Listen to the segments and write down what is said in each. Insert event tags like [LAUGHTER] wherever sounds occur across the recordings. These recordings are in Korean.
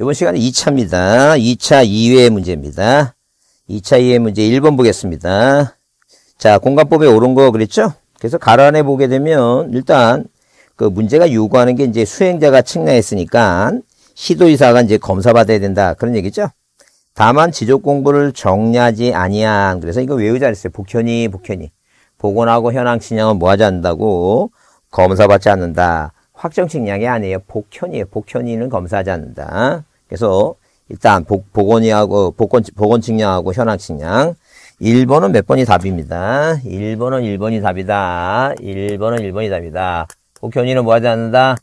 이번 시간에 2차입니다. 2차 2회 문제입니다. 2차 2회 문제 1번 보겠습니다. 자, 공간법에 오른 거 그랬죠? 그래서 가란에 보게 되면 일단 그 문제가 요구하는 게 이제 수행자가 측량했으니까 시도이사가 이제 검사받아야 된다. 그런 얘기죠? 다만 지적 공부를 정리하지 아니한 그래서 이거 외우자 않았어요. 복현이 복현이 복원하고 현황 진양은뭐 하지 않는다고 검사받지 않는다. 확정식 양이 아니에요. 복현이에요. 복현이는 검사하지 않는다. 그래서 일단 복, 복원이하고 복원, 복원 측량하고 현황 측량 1번은 몇 번이 답입니다. 1번은 1번이 답이다. 1번은 1번이 답이다. 복현이는 뭐 하지 않는다?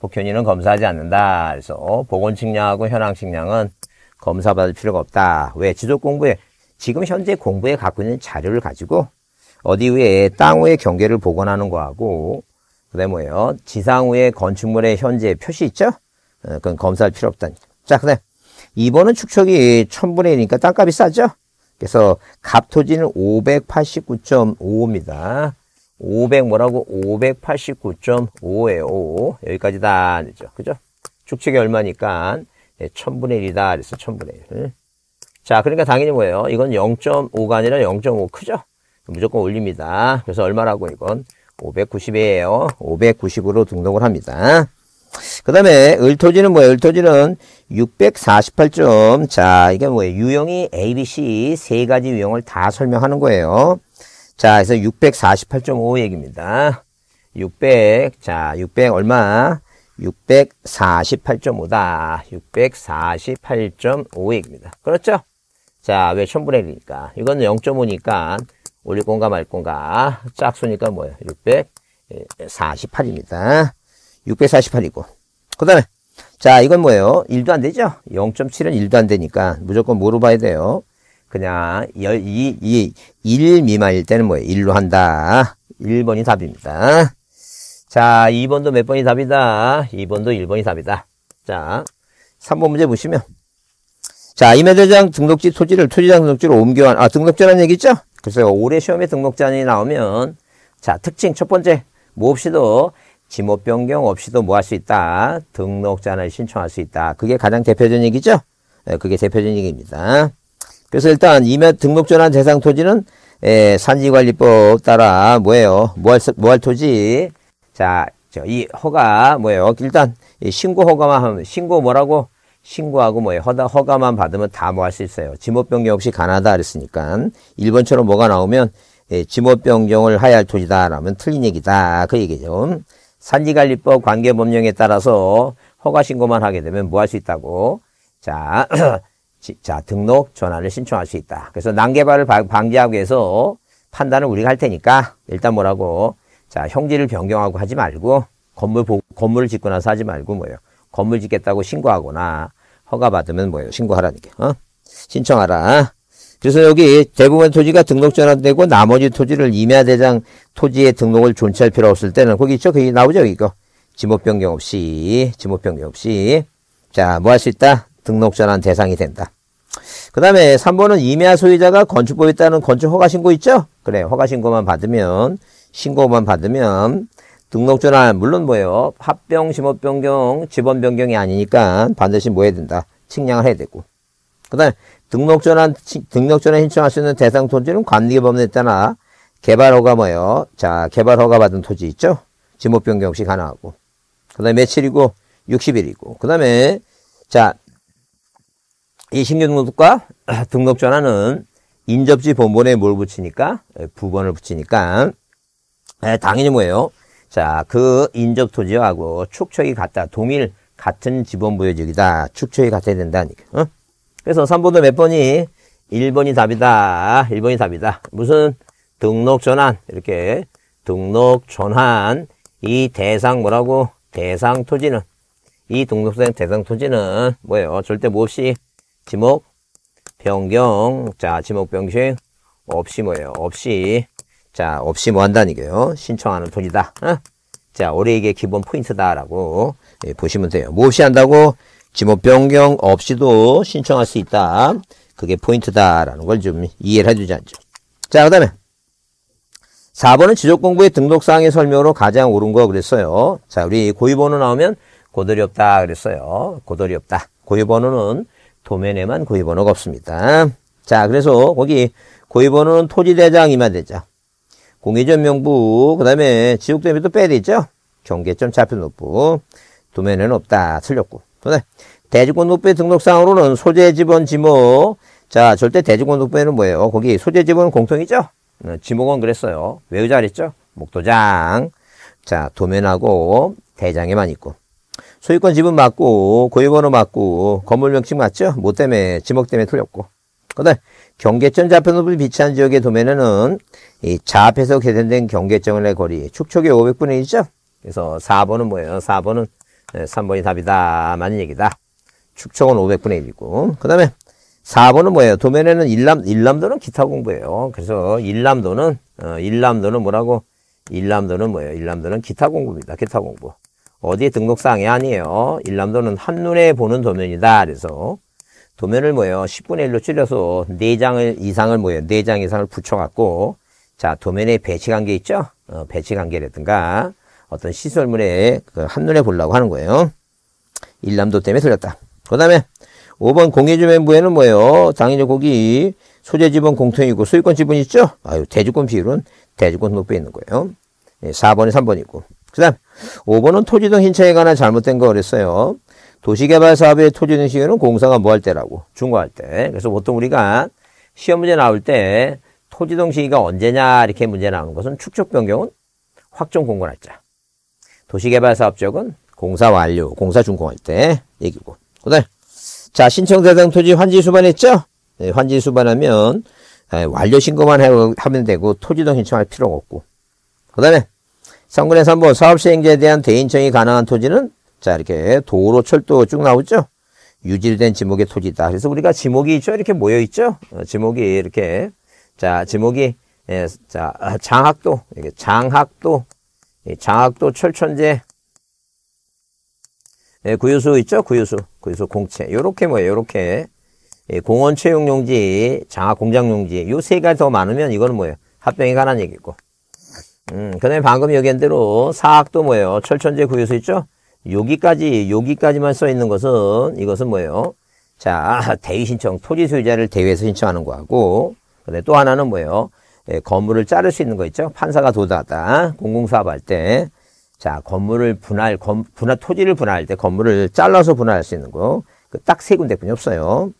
복현이는 검사하지 않는다. 그래서 복원 측량하고 현황 측량은 검사받을 필요가 없다. 왜? 지적 공부에 지금 현재 공부에 갖고 있는 자료를 가지고 어디 위에 땅 위에 경계를 복원하는 거하고 그다음에 뭐예요? 지상 후에 건축물의 현재 표시 있죠? 어, 그건 검사할 필요 없다니. 자, 그다음 2번은 축척이 1000분의 1이니까 땅값이 싸죠? 그래서 갑토지는 589.5입니다. 500 뭐라고? 589.5에요. 5. 여기까지다. 그죠? 그죠? 축척이 얼마니까 네, 1000분의 1이다. 그래서 1000분의 1. 자, 그러니까 당연히 뭐예요? 이건 0.5가 아니라 0.5 크죠? 무조건 올립니다. 그래서 얼마라고 이건? 590이에요. 590으로 등록을 합니다. 그 다음에 을토지는 뭐예요? 을토지는 648점. 자, 이게 뭐예요? 유형이 A, B, C 세 가지 유형을 다 설명하는 거예요. 자, 그래서 648.5 얘기입니다. 600, 자, 600 얼마? 648.5다. 648.5 얘기입니다. 그렇죠? 자, 왜 1000분의 1이니까. 이건 0.5니까 올릴 건가 말 건가 짝수니까 뭐예요 648입니다 예, 648이고 그 다음에 자 이건 뭐예요 1도 안 되죠 0.7은 1도 안 되니까 무조건 뭐로 봐야 돼요 그냥 12, 1 미만일 때는 뭐예요 1로 한다 1번이 답입니다 자 2번도 몇 번이 답이다 2번도 1번이 답이다 자 3번 문제 보시면 자, 임해대장 등록지 토지를 토지장 등록지로 옮겨한, 아, 등록지라는 얘기죠? 글쎄요, 올해 시험에 등록자이 나오면, 자, 특징 첫 번째, 뭐 없이도, 지목 변경 없이도 뭐 할 수 있다? 등록자를 신청할 수 있다. 그게 가장 대표적인 얘기죠? 네, 그게 대표적인 얘기입니다. 그래서 일단 임해 등록 전환 대상 토지는 예, 산지관리법 따라 뭐예요? 뭐 할 뭐 할 토지? 자, 저 이 허가 뭐예요? 일단 신고 허가만 하면 신고 뭐라고 신고하고 뭐에 허다 허가만 받으면 다 뭐 할 수 있어요. 지목 변경 없이 가나다 그랬으니까 1번처럼 뭐가 나오면 예, 지목 변경을 하야 할 토지다라면 틀린 얘기다 그 얘기죠. 산지관리법 관계법령에 따라서 허가 신고만 하게 되면 뭐 할 수 있다고 자, [CLEARS THROAT] 자 등록 전환을 신청할 수 있다. 그래서 난개발을 방지하기 위해서 판단을 우리가 할 테니까 일단 뭐라고 자 형질을 변경하고 하지 말고 건물 보, 건물을 짓고 나서 하지 말고 뭐예요 건물 짓겠다고 신고하거나 허가받으면 뭐예요? 신고하라는 게. 어? 신청하라. 그래서 여기 대부분 토지가 등록 전환되고 나머지 토지를 임야대장 토지의 등록을 존치할 필요 없을 때는 거기 있죠? 거기 나오죠? 이거. 지목 변경 없이, 지목 변경 없이. 자, 뭐 할 수 있다? 등록 전환 대상이 된다. 그 다음에 3번은 임야 소유자가 건축법에 따른 건축 허가 신고 있죠? 그래, 허가 신고만 받으면, 신고만 받으면 등록 전환 물론 뭐예요. 합병, 심업 변경, 지번 변경이 아니니까 반드시 뭐 해야 된다. 측량을 해야 되고. 그 다음에 등록 전환, 등록 전환 신청할 수 있는 대상 토지는 관리계법에 따라 개발 허가 뭐예요. 자, 개발 허가 받은 토지 있죠. 지목 변경 없이 가능하고. 그 다음에 며칠이고 60일이고. 그 다음에 자, 이 신규등록과 등록 전환은 인접지 본본에 뭘 붙이니까 9번을 예, 붙이니까 예, 당연히 뭐예요? 자, 그 인적 토지하고 축척이 같다. 동일 같은 지번 부여지이다 축척이 같아야 된다니까. 어? 그래서 3번도 몇 번이? 1번이 답이다. 1번이 답이다. 무슨 등록 전환 이렇게 등록 전환 이 대상 뭐라고? 대상 토지는 이 등록된 대상 토지는 뭐예요? 절대 뭐 없이 지목 변경 자 지목 변경 없이 뭐예요? 없이 자 없이 뭐 한다는 게요? 신청하는 토지다. 어? 자, 올해 이게 기본 포인트다라고 예, 보시면 돼요. 무엇이 한다고? 지목 변경 없이도 신청할 수 있다. 그게 포인트다라는 걸 좀 이해를 해주지않죠 자, 그 다음에 4번은 지적공부의 등록사항의 설명으로 가장 옳은 거 그랬어요. 자, 우리 고유번호 나오면 고돌이 없다 그랬어요. 고돌이 없다. 고유번호는 도면에만 고유번호가 없습니다. 자, 그래서 거기 고유번호는 토지대장 이면 되죠. 공의전 명부, 그 다음에 지옥대면 도 빼야 되죠? 겠 경계점 좌표 높부, 도면에는 없다. 틀렸고. 그 대지권 높부의 등록상으로는 소재 지번 지목. 자, 절대 대지권 높부에는 뭐예요? 거기 소재 지번은 공통이죠? 어, 지목은 그랬어요. 외우자 그랬죠? 목도장. 자, 도면하고 대장에만 있고. 소유권 지분 맞고, 고유번호 맞고, 건물 명칭 맞죠? 뭐 때문에, 지목 때문에 틀렸고. 그 다음에 경계점 좌표높을 비치한 지역의 도면에는 이 좌표에서 개선된 경계점의 거리 축척의 500분의 1이죠. 그래서 4번은 뭐예요? 4번은 3번이 답이다. 맞는 얘기다. 축척은 500분의 1이고. 그 다음에 4번은 뭐예요? 도면에는 일남, 일남도는 기타 공부예요. 그래서 일남도는, 어, 일남도는 뭐라고? 일남도는 뭐예요? 일남도는 기타 공부입니다. 기타 공부. 어디 등록사항이 아니에요. 일남도는 한눈에 보는 도면이다. 그래서 도면을 뭐예요? 10분의 1로 줄여서 4장 이상을 뭐예요? 4장 이상을 붙여갖고 자도면에 배치관계 있죠? 어, 배치관계라든가 어떤 시설물에 그 한눈에 보려고 하는 거예요. 일남도 때문에 틀렸다. 그 다음에 5번 공유주면부에는 뭐예요? 당연히 거기 소재 지분 공통이고 소유권 지분 이 있죠? 아유 대주권 비율은 대주권 높에 있는 거예요. 4번이 예, 3번이고. 그 다음 5번은 토지등 흰차에 관한 잘못된 거 그랬어요. 도시개발 사업의 토지는 시효는 공사가 뭐 할 때라고? 중과할 때. 그래서 보통 우리가 시험 문제 나올 때 토지동 시기가 언제냐 이렇게 문제 나오는 것은 축적 변경은 확정 공고 날짜. 도시개발 사업 지역은 공사 완료, 공사 준공할 때 얘기고. 그다음 자 신청 대상 토지 환지 수반했죠? 네, 환지 수반하면 네, 완료 신고만 하면 되고 토지동 신청할 필요가 없고. 그다음에 성근에서 한번 사업 시행자에 대한 대인청이 가능한 토지는 자 이렇게 도로 철도 쭉 나오죠. 유질된 지목의 토지다. 그래서 우리가 지목이 있죠. 이렇게 모여 있죠. 어, 지목이 이렇게 자 지목이 예, 자 아, 장학도 이게 장학도 장학도 철천재 예, 구유수 있죠. 구유수 구유수 공채 요렇게 뭐예요. 요렇게 예, 공원 채용용지 장학 공장용지 요 세 가지 더 많으면 이거는 뭐예요. 합병에 관한 얘기고. 음, 그 다음에 방금 얘기한 대로 사학도 뭐예요? 철천재 구유수 있죠? 여기까지 여기까지만 써 있는 것은 이것은 뭐예요? 자 대위 신청 토지 소유자를 대위해서 신청하는 거하고 근데 또 하나는 뭐예요? 예, 건물을 자를 수 있는 거 있죠? 판사가 도다다 공공사업할 때 자 건물을 분할 건, 분할 토지를 분할할 때 건물을 잘라서 분할할 수 있는 거그 딱 세 군데뿐이 없어요.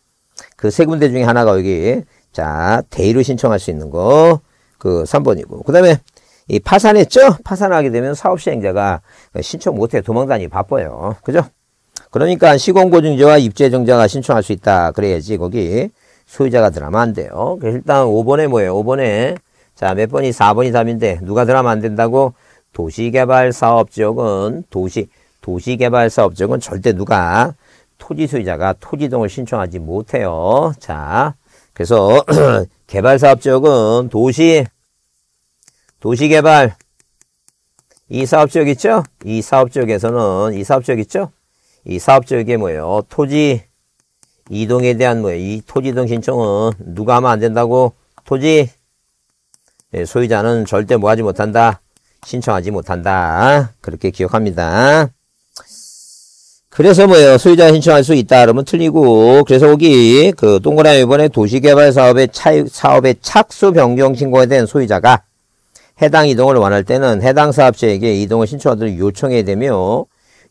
그 세 군데 중에 하나가 여기 자 대위로 신청할 수 있는 거 그 3번이고 그 다음에 이 파산했죠? 파산하게 되면 사업 시행자가 신청 못해 도망다니 바빠요. 그죠? 그러니까 시공고증자와 입주정자가 신청할 수 있다. 그래야지 거기 소유자가 들어가면 안 돼요. 그래서 일단 5번에 뭐예요? 5번에 자 몇 번이 4번이 답인데 누가 들어가면 안 된다고? 도시개발사업지역은 도시 도시개발사업지역은 절대 누가 토지 소유자가 토지등을 신청하지 못해요. 자 그래서 [CLEARS THROAT] 개발사업지역은 도시 도시개발 이 사업 지역 있죠? 이 사업 지역에서는 이 사업 지역 있죠? 이 사업 지역에 뭐예요? 토지 이동에 대한 뭐예요? 이 토지 이동 신청은 누가 하면 안 된다고 토지 네, 소유자는 절대 뭐 하지 못한다. 신청하지 못한다. 그렇게 기억합니다. 그래서 뭐예요? 소유자 신청할 수 있다. 그러면 틀리고. 그래서 거기그 동그라미 이번에 도시개발 사업의 차, 사업의 착수 변경 신고에 대한 소유자가 해당 이동을 원할 때는 해당 사업자에게 이동을 신청하도록 요청해야 되며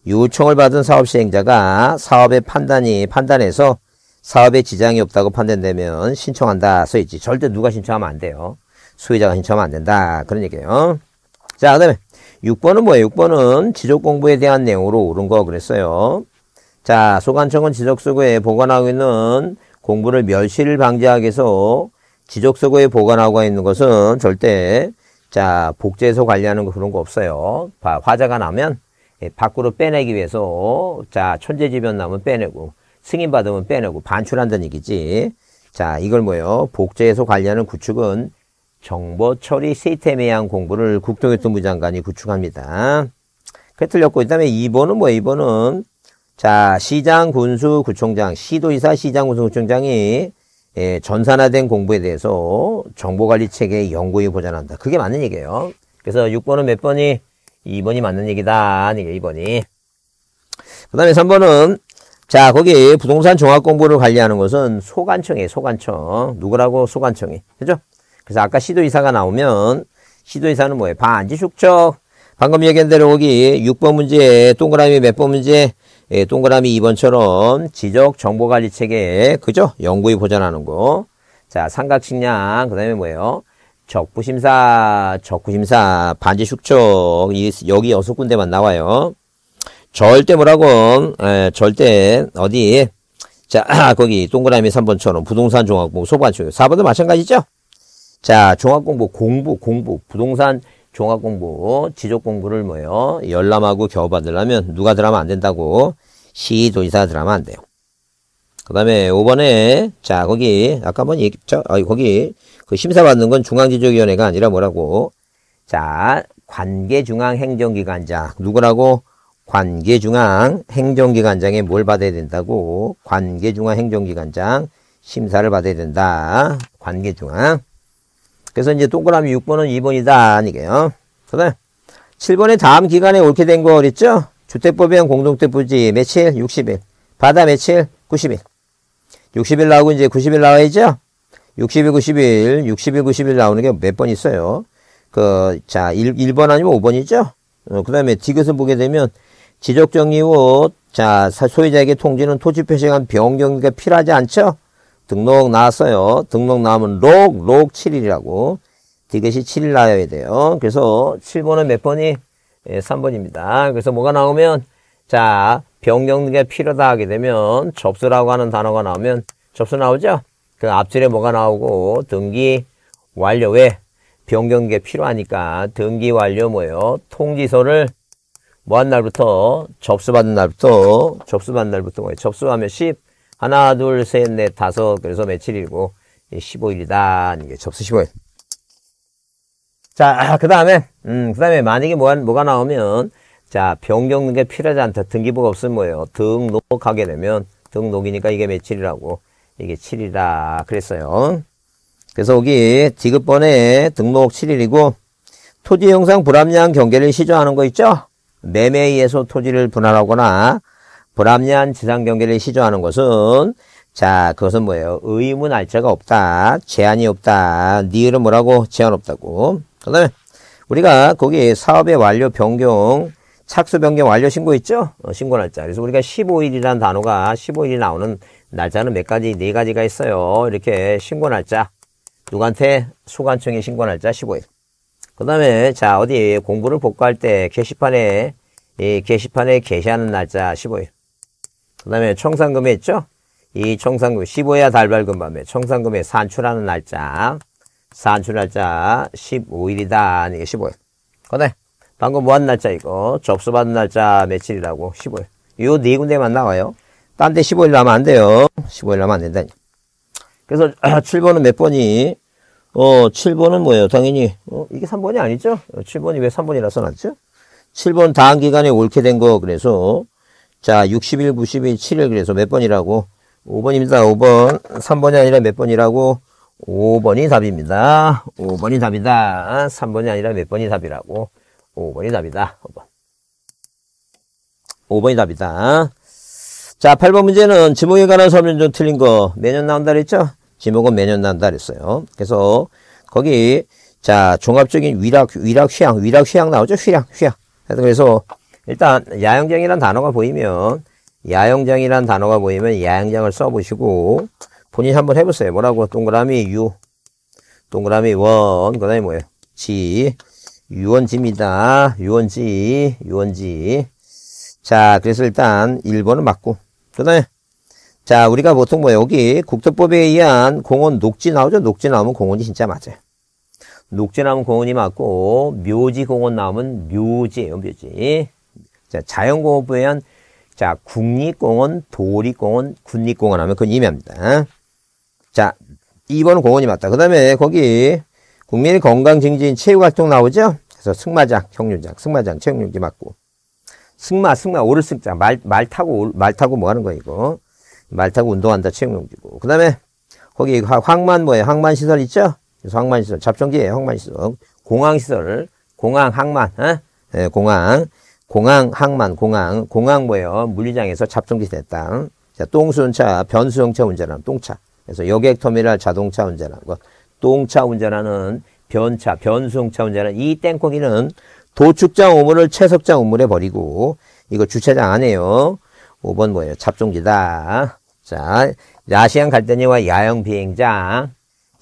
요청을 받은 사업 시행자가 사업의 판단이 판단해서 사업에 지장이 없다고 판단되면 신청한다 써있지 절대 누가 신청하면 안 돼요 소유자가 신청하면 안 된다 그런 얘기예요 자그 다음에 6번은 뭐예요 6번은 지적공부에 대한 내용으로 오른 거 그랬어요 자 소관청은 지적수거에 보관하고 있는 공부를 멸실 방지하기 위해서 지적수거에 보관하고 있는 것은 절대 자, 복제해서 관리하는 거 그런 거 없어요. 화자가 나면 예, 밖으로 빼내기 위해서 자, 천재지변 나면 빼내고 승인 받으면 빼내고 반출한다는 얘기지. 자, 이걸 뭐예요? 복제해서 관리하는 구축은 정보 처리 시스템에 대한 공부를 국토교통부 장관이 구축합니다. 그 틀렸고 그다음에 2번은 뭐 2번은 자, 시장 군수 구청장, 시도이사 시장 군수 구청장이 예, 전산화된 공부에 대해서 정보관리 체계 연구에 보장한다. 그게 맞는 얘기예요. 그래서 6번은 몇 번이? 2번이 맞는 얘기다. 아니, 2번이. 그 다음에 3번은, 자, 거기 부동산 종합 공부를 관리하는 것은 소관청이에요, 소관청. 누구라고? 소관청이. 그죠? 그래서 아까 시도이사가 나오면, 시도이사는 뭐예요? 반지 축척. 방금 얘기한 대로 거기 6번 문제, 동그라미 몇 번 문제, 예, 동그라미 2번처럼 지적 정보관리 체계, 그죠? 연구에 보전하는 거. 자, 삼각식량, 그 다음에 뭐예요? 적부심사, 적부심사, 반지축적, 여기 여섯 군데만 나와요. 절대 뭐라고, 에, 예, 절대, 어디, 자, [CLEARS THROAT] 거기 동그라미 3번처럼 부동산 종합공부 소반출, 4번도 마찬가지죠? 자, 종합공부 공부, 공부, 부동산 종합공부, 지적공부를 뭐예요? 열람하고 겨우받으려면 누가 들어가면 안 된다고 시도지사 들어가면 안 돼요. 그 다음에 5번에 자 거기 아까 한번 얘기했죠? 아, 거기 그 심사받는 건 중앙지적위원회가 아니라 뭐라고 자 관계중앙행정기관장 누구라고 관계중앙행정기관장에 뭘 받아야 된다고 관계중앙행정기관장 심사를 받아야 된다 관계중앙 그래서 이제 동그라미 6번은 2번이다. 이게요. 그다음 7번에 다음 기간에 옳게 된거 그랬죠? 주택법에한 공동택 부지 며칠? 60일. 바다 며칠? 90일. 60일 나오고 이제 90일 나와야죠? 60일, 90일, 60일, 90일 나오는 게 몇 번 있어요? 그, 자, 1, 1번 아니면 5번이죠? 어, 그 다음에 디귿을 보게 되면 지적정리 후, 자, 소유자에게 통지는 토지 표시간 변경이 필요하지 않죠? 등록 나왔어요. 등록 나오면 록, 록 7일이라고. 디귿이 7일 나와야 돼요. 그래서 7번은 몇 번이? 예, 3번입니다. 그래서 뭐가 나오면, 자, 변경 등에 필요다 하게 되면 접수라고 하는 단어가 나오면 접수 나오죠? 그 앞줄에 뭐가 나오고 등기 완료 왜? 변경 등에 필요하니까 등기 완료 뭐예요? 통지서를 뭐한 날부터? 접수받은 날부터 접수받은 날부터 뭐예요? 접수하면 10 하나, 둘, 셋, 넷, 다섯. 그래서 며칠이고 15일이다. 이게 접수 15일. 자, 아, 그 다음에, 음, 그 다음에 만약에 뭐가, 뭐가 나오면, 자, 변경 된게 필요하지 않다. 등기부가 없으면 뭐예요? 등록하게 되면, 등록이니까 이게 며칠이라고, 이게 7일이다. 그랬어요. 그래서 여기 지급번에 등록 7일이고, 토지 형상 불합리한 경계를 시정하는 거 있죠? 매매에서 토지를 분할하거나 불합리한 지상 경계를 시조하는 것은 자 그것은 뭐예요? 의무날짜가 없다. 제한이 없다. 니은 뭐라고? 제한 없다고. 그 다음에 우리가 거기 사업의 완료 변경 착수 변경 완료 신고 있죠? 어, 신고 날짜. 그래서 우리가 15일이라는 단어가 15일이 나오는 날짜는 몇 가지? 네 가지가 있어요. 이렇게 신고 날짜. 누구한테? 소관청에 신고 날짜 15일. 그 다음에 자 어디 공부를 복구할 때 게시판에 이 게시판에 게시하는 날짜 15일. 그 다음에 청산금에 있죠? 이 청산금 15야 달발금 밤에 청산금에 산출하는 날짜 산출 날짜 15일이다 이게 15일 그래 방금 뭐 한 날짜 이거 접수받은 날짜 며칠이라고 15일 요 네 군데만 나와요 딴 데 15일 나면 안 돼요 15일 나면 안 된다니 그래서 7번은 [CLEARS THROAT] 몇 번이 어 7번은 뭐예요 당연히 어, 이게 3번이 아니죠 7번이 왜 3번이라서 났죠 7번 다음 기간에 옳게 된 거 그래서 자, 61, 92, 7일 그래서 몇 번이라고? 5번입니다. 5번. 3번이 아니라 몇 번이라고? 5번이 답입니다. 5번이 답이다. 3번이 아니라 몇 번이 답이라고? 5번이 답이다. 5번. 5번이 답이다. 자, 8번 문제는 지목에 관한 서면 좀 틀린 거 매년 나온다 그랬죠? 지목은 매년 나온다 그랬어요. 그래서 거기 자, 종합적인 위락, 위락, 휘양, 위락, 휘양 나오죠? 휘양, 휘양. 그래서 일단 야영장이란 단어가 보이면 야영장이란 단어가 보이면 야영장을 써보시고 본인 이 한번 해보세요. 뭐라고 동그라미 U 동그라미 원 그다음에 뭐예요? G 유원지입니다. 유원지 유원지 자 그래서 일단 1번은 맞고 그다음에 자 우리가 보통 뭐 여기 국토법에 의한 공원 녹지 나오죠? 녹지 나오면 공원이 진짜 맞아요. 녹지 나오면 공원이 맞고 묘지 공원 나오면 묘지예요. 묘지 자, 자연공원 보면 자, 국립공원, 도립공원, 군립공원 하면 그건 임야입니다. 자, 2번 공원이 맞다. 그 다음에 거기 국민 의 건강증진 체육활동 나오죠? 그래서 승마장, 형륜장, 승마장, 체육용지 맞고. 승마, 승마, 오를 승자. 말, 말 타고, 말 타고 뭐 하는 거야, 이거. 말 타고 운동한다, 체육용지고. 그 다음에 거기 황만 뭐예요? 황만시설 있죠? 그래서 황만시설. 잡정지예요, 황만시설. 공항시설. 공항, 항만, 어? 예, 공항. 공항 항만 공항 공항 뭐예요? 물리장에서 잡종기됐다. 자, 똥수운차 변수용차 운전하는 똥차. 그래서 여객터미널 자동차 운전하는 것. 똥차 운전하는 변차 변수용차 운전하는 이 땡콩이는 도축장 우물을 채석장 우물에 버리고 이거 주차장 안에요 5번 뭐예요? 잡종기다. 자, 야시안 갈대니와 야영 비행장.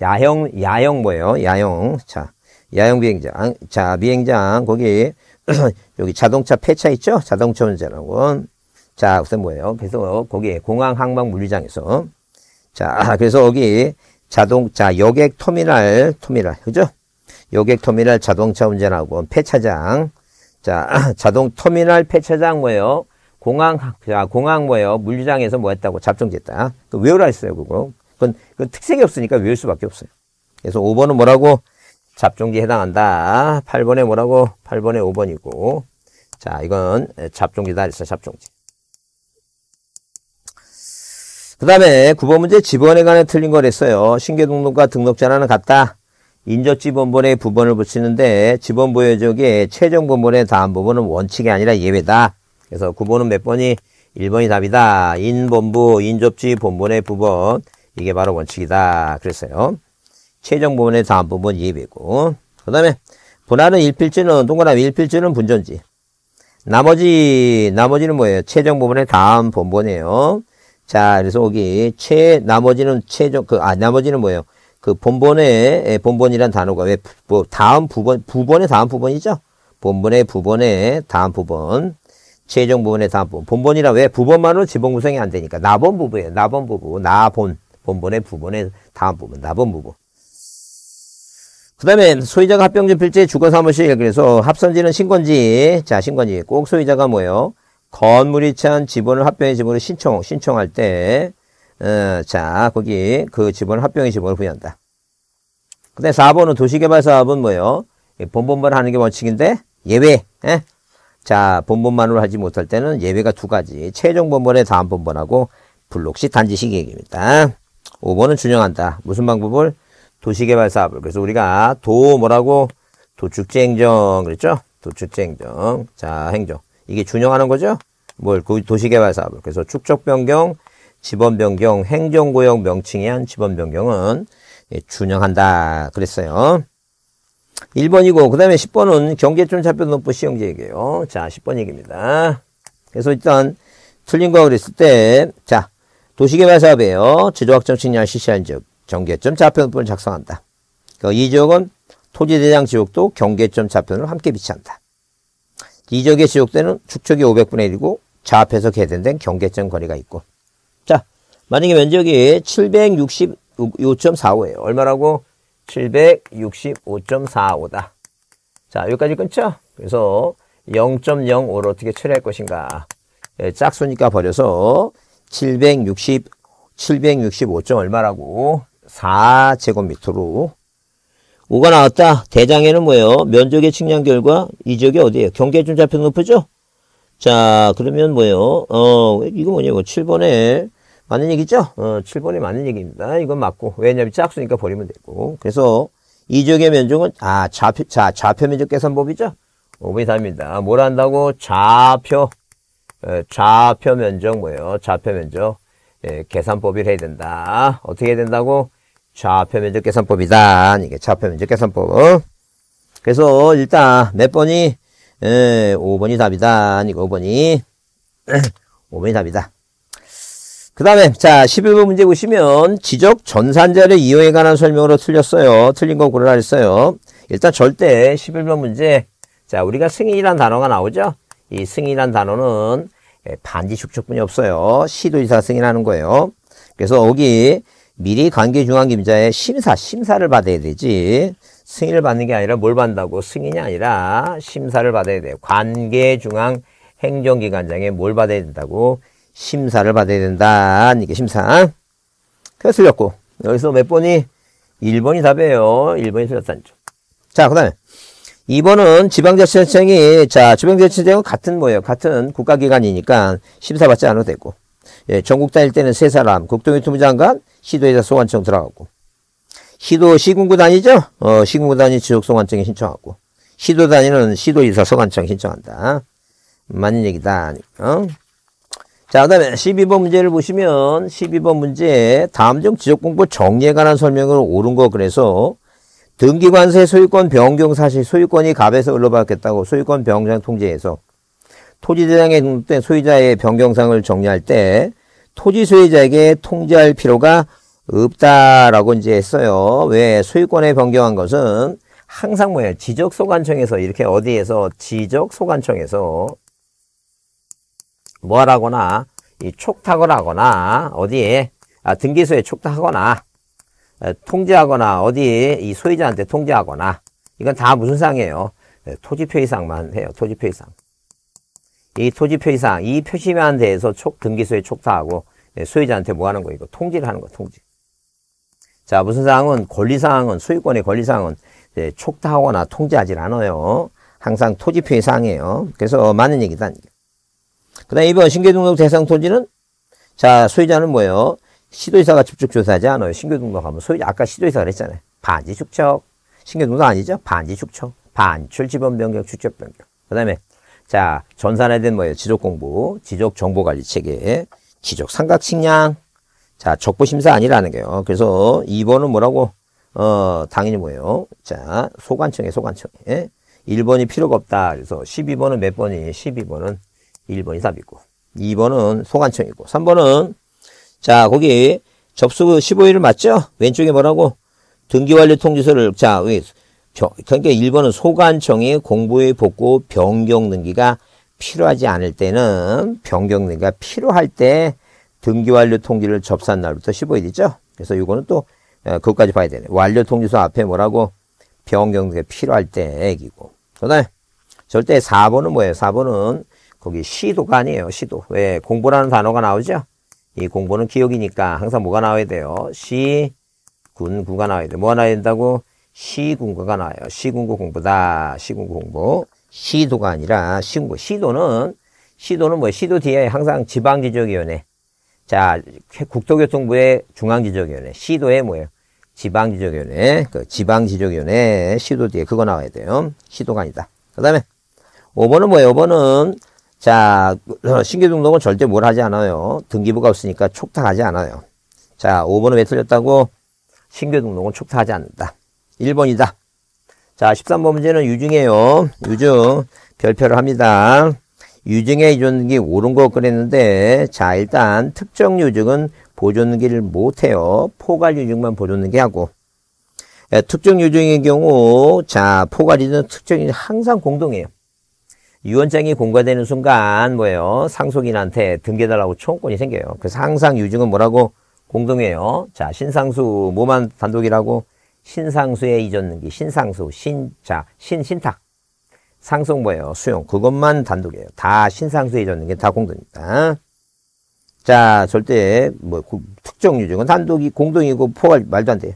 야영 야영 뭐예요? 야영. 자, 야영 비행장. 자, 비행장 거기 [CLEARS THROAT] 여기 자동차 폐차 있죠? 자동차 운전하고. 자, 우선 뭐예요? 그래서 거기에 공항 항방 물류장에서. 자, [CLEARS THROAT] 그래서 여기 자동차 여객 터미널, 터미널, 그죠? 여객 터미널 자동차 운전하고 폐차장. 자, [CLEARS THROAT] 자동 터미널 폐차장 뭐예요? 공항, 자, 공항 뭐예요? 물류장에서 뭐 했다고 잡종됐다. 외우라 했어요, 그거. 그건, 그건 특색이 없으니까 외울 수밖에 없어요. 그래서 5번은 뭐라고? 잡종기 해당한다. 8번에 뭐라고? 8번에 5번이고. 자, 이건 잡종기다 그랬어, 잡종기. 그 다음에 9번 문제 지번에 관해 틀린 걸 했어요. 신계등록과 등록자라는 같다. 인접지 본본에 부번을 붙이는데 지번 보여적의 최종 본본에 다음 부분은 원칙이 아니라 예외다. 그래서 9번은 몇 번이? 1번이 답이다. 인본부, 인접지 본본의 부번. 이게 바로 원칙이다. 그랬어요. 최종 부분의 다음 부분 이입이고 그 다음에 분할은 일필지는 동그라미 일필지는 분전지 나머지 나머지는 뭐예요? 최종 부분의 다음 본본이에요. 자 그래서 여기 최 나머지는 최종 그 아 나머지는 뭐예요? 그 본본의 예, 본본이란 단어가 왜 부, 뭐 다음 부분 부본의 다음 부본이죠? 본본의 부본의 다음 부분 최종 부분의 다음 부분 본본이라 왜 부본만으로 지분 구성이 안 되니까 나본 부부에요 나본 부분 나본 본본의 부분의 다음 부분 나본 부분 그 다음에 소유자가 합병전 필지 주거사무실 그래서 합선지는 신건지 자 신건지 꼭 소유자가 뭐예요 건물이 찬 지분을 합병의 지분을 신청 신청할 때자 어, 거기 그 지분을 합병의 지분을로 부여한다 근데 4번은 도시개발 사업은 뭐예요 본본만 하는 게 원칙인데 예외 에? 예? 자 본본만으로 하지 못할 때는 예외가 두 가지 최종 본본에 다음 본본하고 블록시 단지식 얘기입니다 5번은 준영한다 무슨 방법을 도시개발 사업을. 그래서 우리가 도 뭐라고? 도축제행정 그랬죠? 도축제행정 자, 행정. 이게 준용하는 거죠? 뭘? 그 도시개발 사업을. 그래서 축적 변경, 지번 변경, 행정구역 명칭에 한 지번 변경은 예, 준용한다. 그랬어요. 1번이고 그 다음에 10번은 경계점 잡혀 높은 시험지 얘기예요. 자, 10번 얘기입니다. 그래서 일단 틀린 거 그랬을 때 자, 도시개발 사업이에요. 제조학점 측량 실시한 지역 경계점 좌편분을 작성한다. 그 이 지역은 토지대장 지역도 경계점 좌편을 함께 비치한다. 이 지역의 지역대는 축적이 500분의 1이고 좌표에서 개된된 경계점 거리가 있고 자 만약에 면적이 765.45예요. 얼마라고? 765.45다. 자 여기까지 끊죠? 그래서 0.05로 어떻게 처리할 것인가 예, 짝수니까 버려서 760, 7 6 5 얼마라고 4제곱미터로 5가 나왔다. 대장에는 뭐예요? 면적의 측량 결과 이 지역이 어디예요? 경계준 좌표 높으죠? 자 그러면 뭐예요? 어 이거 뭐냐고 7번에 맞는 얘기죠? 어, 7번에 맞는 얘기입니다. 이건 맞고 왜냐면 짝수니까 버리면 되고 그래서 이 지역의 면적은 아 좌표, 자, 좌표 면적 계산법이죠? 5번이 답입니다. 뭘 한다고? 좌표 좌표 면적 뭐예요? 좌표 면적 예, 계산법이라 해야 된다. 어떻게 해야 된다고? 좌표 면적 계산법이다. 이게 좌표 면적 계산법. 그래서 일단 몇 번이 에, 5번이 답이다. 이거 5번이 5번이 답이다. 그 다음에 자 11번 문제 보시면 지적 전산자를 이용에 관한 설명으로 틀렸어요. 틀린 거 고르라 했어요. 일단 절대 11번 문제 자 우리가 승인이란 단어가 나오죠. 이 승인이란 단어는 반지 축적분이 없어요. 시도지사 승인하는 거예요. 그래서 여기 미리 관계중앙기자의 심사, 심사를 받아야 되지. 승인을 받는 게 아니라 뭘 받는다고 승인이 아니라 심사를 받아야 돼요. 관계중앙행정기관장에 뭘 받아야 된다고 심사를 받아야 된다. 이게 심사. 그래서 틀렸고 여기서 몇 번이 1번이 답이에요. 1번이 틀렸다는 점. 자, 그 다음에 2번은 지방자치단체장이 자 지방자치단체장은 같은 뭐예요? 같은 국가기관이니까 심사받지 않아도 되고 예, 전국 다닐 때는 세 사람, 국토교통부 장관, 시도에서 소환청 들어가고 시도 시군구 단위죠? 어, 시군구 단위 지역 소관청에 신청하고 시도 단위는 시도이사 소관청 신청한다. 맞는 얘기다. 어? 자, 그 다음에 12번 문제를 보시면 12번 문제 다음 중 지적공부 정리에 관한 설명을 옳은 거 그래서 등기관세 소유권 변경 사실 소유권이 갑에서 을로받겠다고 소유권 변경 통제에서 토지대장에 등록된 소유자의 변경상을 정리할 때 토지 소유자에게 통지할 필요가 없다라고 이제 했어요왜 소유권에 변경한 것은 항상 뭐예요? 지적 소관청에서 이렇게 어디에서 지적 소관청에서 뭐 하라거나 이 촉탁을 하거나 어디에 아, 등기소에 촉탁하거나 에, 통지하거나 어디에 이 소유자한테 통지하거나 이건 다 무슨 상이에요? 네, 토지표의상만 해요. 토지표의상. 이 토지 표시사항, 이 표시만 대해서 촉, 등기소에 촉탁하고 네, 소유자한테 뭐 하는 거 이거 통지를 하는 거 통지. 자, 무슨 사항은 권리사항은 소유권의 권리사항은 촉탁하거나 통제하지 않아요. 항상 토지 표시사항이에요. 그래서 맞는 얘기다. 그 다음에 2번 신규등록 대상 토지는 자, 소유자는 뭐예요? 시도이사가 직접 조사하지 않아요. 신규등록하면 소유자 아까 시도이사가 그랬잖아요. 반지 축척. 신규등록 아니죠? 반지 축척. 반출 지번 변경, 축점 변경. 그 다음에 자, 전산에 대한 뭐예요? 지적 공부, 지적 정보 관리 체계, 지적 삼각 측량. 자, 적부 심사 아니라는 게요 그래서 2번은 뭐라고? 어, 당연히 뭐예요? 자, 소관청에 소관청에. 1번이 필요가 없다. 그래서 12번은 몇 번이? 12번은 1번이 답이고. 2번은 소관청이고. 3번은 자, 거기 접수 15일을 맞죠? 왼쪽에 뭐라고? 등기완료 통지서를 자, 그러니까 1번은 소관청이 공부의 복구 변경 등기가 필요하지 않을 때는 변경 등기가 필요할 때 등기 완료 통지를 접수한 날부터 15일이죠. 그래서 이거는 또 어, 그것까지 봐야 되네. 완료 통지서 앞에 뭐라고 변경 등기가 필요할 때 얘기고. 그다음에 절대 4번은 뭐예요? 4번은 거기 시도가 아니에요. 시도. 왜? 공부라는 단어가 나오죠? 이 공부는 기억이니까 항상 뭐가 나와야 돼요? 시, 군, 구가 나와야 돼. 요 뭐가 나와야 된다고? 시군구가 나와요. 시군구 공부다. 시군구 공부. 시도가 아니라 시군구 시도는 시도는 뭐 시도 뒤에 항상 지방지적위원회. 자, 국토교통부의 중앙지적위원회. 시도에 뭐예요? 지방지적위원회. 그 지방지적위원회 시도 뒤에 그거 나와야 돼요. 시도가 아니다. 그 다음에 5번은 뭐예요? 5번은 자, 신규등록은 절대 뭘 하지 않아요. 등기부가 없으니까 촉탁하지 않아요. 자, 5번은 왜 틀렸다고? 신규등록은 촉탁하지 않는다. 1번이다. 자, 13번 문제는 유증이에요. 유증. 별표를 합니다. 유증의 이존기 옳은 거 그랬는데, 자, 일단 특정 유증은 보존기를 못해요. 포괄 유증만 보존기 하고. 예, 특정 유증의 경우, 자, 포괄이든 특정이 항상 공동해요. 유언장이 공과되는 순간, 뭐예요? 상속인한테 등기달라고청권이 생겨요. 그래서 항상 유증은 뭐라고? 공동해요. 자, 신상수, 뭐만 단독이라고? 신상수에 잊었는 게 신상수, 신자, 신신탁. 상승 뭐예요? 수용. 그것만 단독이에요. 다신상수에 잊었는 게 다 공동입니다. 자, 절대 뭐 특정 유증은 단독이 공동이고 포괄 말도 안 돼요.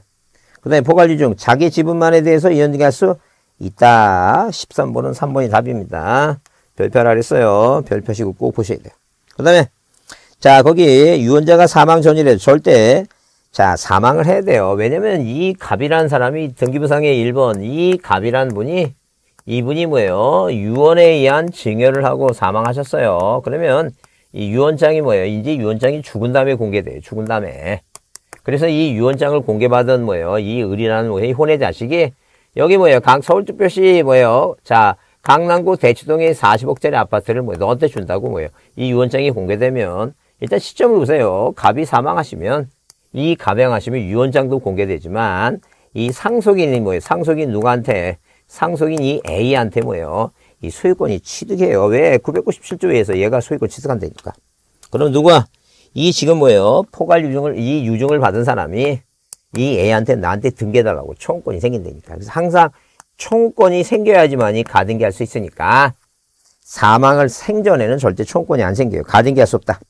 그 다음에 포괄 유증, 자기 지분만에 대해서 이전능할수 있다. 13번은 3번이 답입니다. 별표 하랬어요별표시고꼭 보셔야 돼요. 그 다음에 자 거기 유언자가 사망 전일에 절대 자, 사망을 해야 돼요. 왜냐면 이갑이라는 사람이 등기부상의 1번, 이갑이라는 분이 이분이 뭐예요? 유언에 의한 증여를 하고 사망하셨어요. 그러면 이 유언장이 뭐예요? 이제 유언장이 죽은 다음에 공개돼요. 죽은 다음에. 그래서 이 유언장을 공개받은 뭐예요? 이 을이라는 뭐예요? 혼의 자식이 여기 뭐예요? 강 서울특별시 뭐예요? 자, 강남구 대치동에 40억짜리 아파트를 뭐 너한테 준다고 뭐예요? 이 유언장이 공개되면 일단 시점을 보세요. 갑이 사망하시면 이감명하시면 유언장도 공개되지만 이 상속인이 뭐예요? 상속인 누구한테? 상속인이 A한테 뭐예요? 이 소유권이 취득해요. 왜? 997조에서 얘가 소유권 취득한다니까. 그럼 누가이 지금 뭐예요? 포괄 유증을 이 유증을 받은 사람이 이 A한테 나한테 등계달라고 총권이 생긴다니까. 그래서 항상 총권이 생겨야지만이 가등기할 수 있으니까 사망을 생전에는 절대 총권이 안 생겨요. 가등기할 수 없다.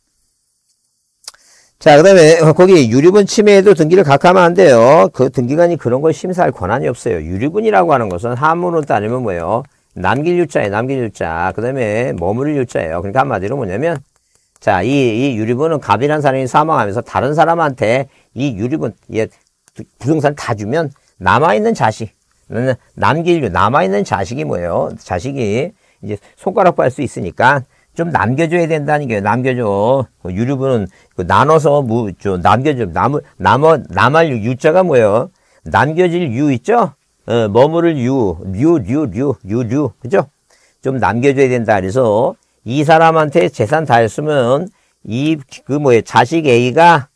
자, 그 다음에 어, 거기 유류분 침해에도 등기를 각하면 안 돼요. 그 등기관이 그런 걸 심사할 권한이 없어요. 유류분이라고 하는 것은 한문으로 따지면 뭐예요? 남길 유자예요. 남길 유자. 그 다음에 머무를 유자예요. 그러니까 한마디로 뭐냐면 자, 이, 이 유류분은 갑이라는 사람이 사망하면서 다른 사람한테 이 유류분, 예, 부동산 다 주면 남아있는 자식, 음, 남길 유, 남아있는 자식이 뭐예요? 자식이 이제 손가락 빨 수 있으니까 좀 남겨줘야 된다는 게 남겨줘. 그 유류분은 그 나눠서 무, 좀 남겨줘. 남, 남어, 남할 유자가 뭐예요? 남겨질 유 있죠? 어, 머무를 유, 류, 류, 류, 유, 류. 그죠? 좀 남겨줘야 된다. 그래서 이 사람한테 재산 다 했으면 이, 그 뭐예요? 자식 A가,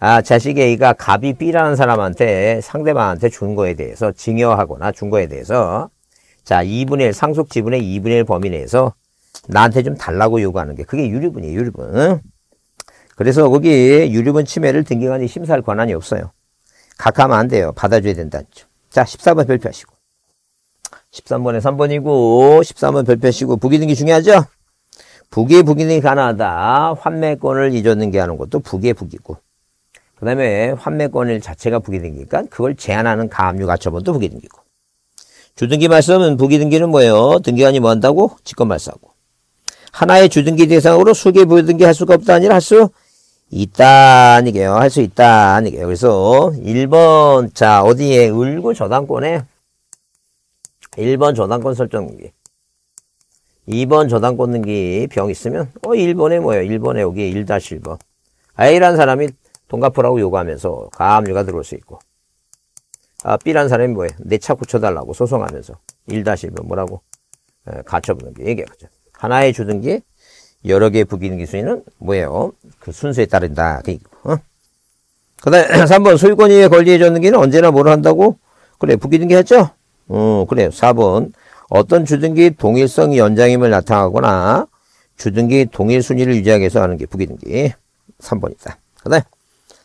아, 자식 A가 갑이 B라는 사람한테 상대방한테 준 거에 대해서 증여하거나 준 거에 대해서 자, 2분의 1, 상속 지분의 2분의 1 범위 내에서 나한테 좀 달라고 요구하는 게 그게 유류분이에요. 유류분. 그래서 거기 유류분 침해를 등기관이 심사할 권한이 없어요. 각하면 안 돼요. 받아줘야 된다는 죠 자, 14번 별표하시고. 13번에 3번이고 13번 별표하시고 부기등기 중요하죠? 부기의 부기등이 가능하다. 환매권을 잊었는게 하는 것도 부기의 부기고. 그 다음에 환매권일 자체가 부기등기니까 그걸 제한하는 가압류 가처분도 부기등기고. 주등기 말씀은 부기등기는 뭐예요? 등기관이 뭐 한다고? 직권 말소하고. 하나의 주등기 대상으로 수개 부등기 여할 수가 없다 아니라 할 수 있다 아니게요. 할 수 있다 아니게요. 그래서 1번 자 어디에 울고 저당권에 1번 저당권 설정 기 2번 저당권 등기 병 있으면 어 1번에 뭐예요? 1번에 여기 1-1번 A라는 사람이 동갑부라고 요구하면서 가압류가 들어올 수 있고 아, B라는 사람이 뭐예요? 내 차 고쳐달라고 소송하면서 1-1번 뭐라고? 가처분 등기 얘기하죠. 하나의 주둔기, 여러 개의 부기능기 순위는 뭐예요? 그 순서에 따른다. 그 어? 그 다음에 3번 소유권위에 권리의 주둔기는 언제나 뭐를 한다고? 그래, 부기능기 했죠? 어, 그래 4번 어떤 주둔기 동일성 연장임을 나타나거나 주둔기 동일 순위를 유지하기 위해서 하는 게 부기등기 3번이다. 그다음